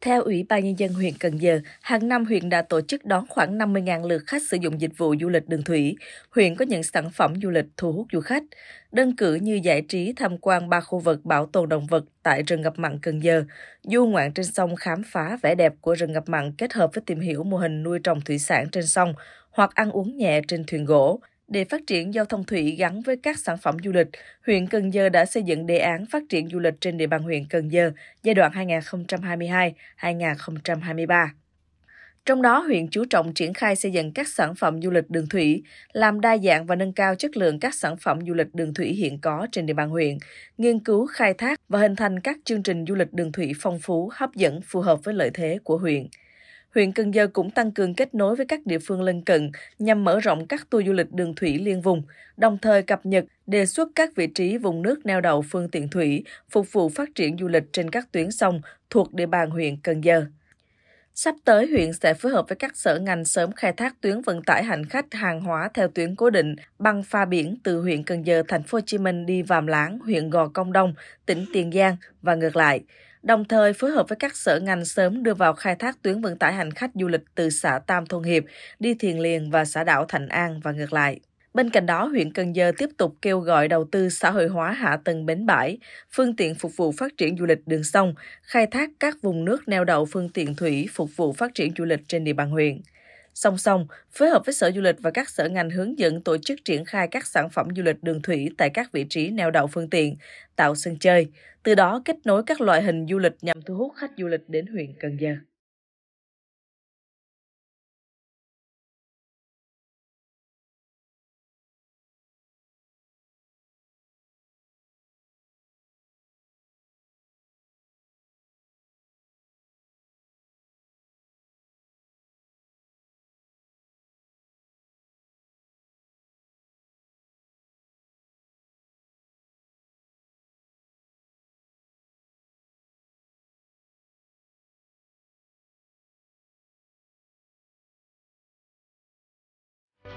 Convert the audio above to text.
Theo Ủy ban Nhân dân huyện Cần Giờ, hàng năm huyện đã tổ chức đón khoảng 50.000 lượt khách sử dụng dịch vụ du lịch đường thủy. Huyện có những sản phẩm du lịch thu hút du khách. Đơn cử như giải trí tham quan ba khu vực bảo tồn động vật tại rừng ngập mặn Cần Giờ, du ngoạn trên sông khám phá vẻ đẹp của rừng ngập mặn kết hợp với tìm hiểu mô hình nuôi trồng thủy sản trên sông hoặc ăn uống nhẹ trên thuyền gỗ. Để phát triển giao thông thủy gắn với các sản phẩm du lịch, huyện Cần Giờ đã xây dựng đề án phát triển du lịch trên địa bàn huyện Cần Giờ giai đoạn 2022-2023. Trong đó, huyện chú trọng triển khai xây dựng các sản phẩm du lịch đường thủy, làm đa dạng và nâng cao chất lượng các sản phẩm du lịch đường thủy hiện có trên địa bàn huyện, nghiên cứu khai thác và hình thành các chương trình du lịch đường thủy phong phú, hấp dẫn, phù hợp với lợi thế của huyện huyện Cần Giờ cũng tăng cường kết nối với các địa phương lân cận nhằm mở rộng các tour du lịch đường thủy liên vùng, đồng thời cập nhật, đề xuất các vị trí vùng nước neo đậu phương tiện thủy, phục vụ phát triển du lịch trên các tuyến sông thuộc địa bàn huyện Cần Giờ. Sắp tới, huyện sẽ phối hợp với các sở ngành sớm khai thác tuyến vận tải hành khách hàng hóa theo tuyến cố định bằng pha biển từ huyện Cần Giờ, thành phố Hồ Chí Minh đi Vàm Láng, huyện Gò Công Đông, tỉnh Tiền Giang và ngược lại đồng thời phối hợp với các sở ngành sớm đưa vào khai thác tuyến vận tải hành khách du lịch từ xã Tam Thôn Hiệp đi Thiền Liền và xã đảo Thành An và ngược lại. Bên cạnh đó, huyện Cần Giờ tiếp tục kêu gọi đầu tư xã hội hóa hạ tầng bến bãi, phương tiện phục vụ phát triển du lịch đường sông, khai thác các vùng nước neo đậu phương tiện thủy phục vụ phát triển du lịch trên địa bàn huyện. Song song, phối hợp với Sở Du lịch và các sở ngành hướng dẫn tổ chức triển khai các sản phẩm du lịch đường thủy tại các vị trí neo đậu phương tiện, tạo sân chơi, từ đó kết nối các loại hình du lịch nhằm thu hút khách du lịch đến huyện Cần Giờ.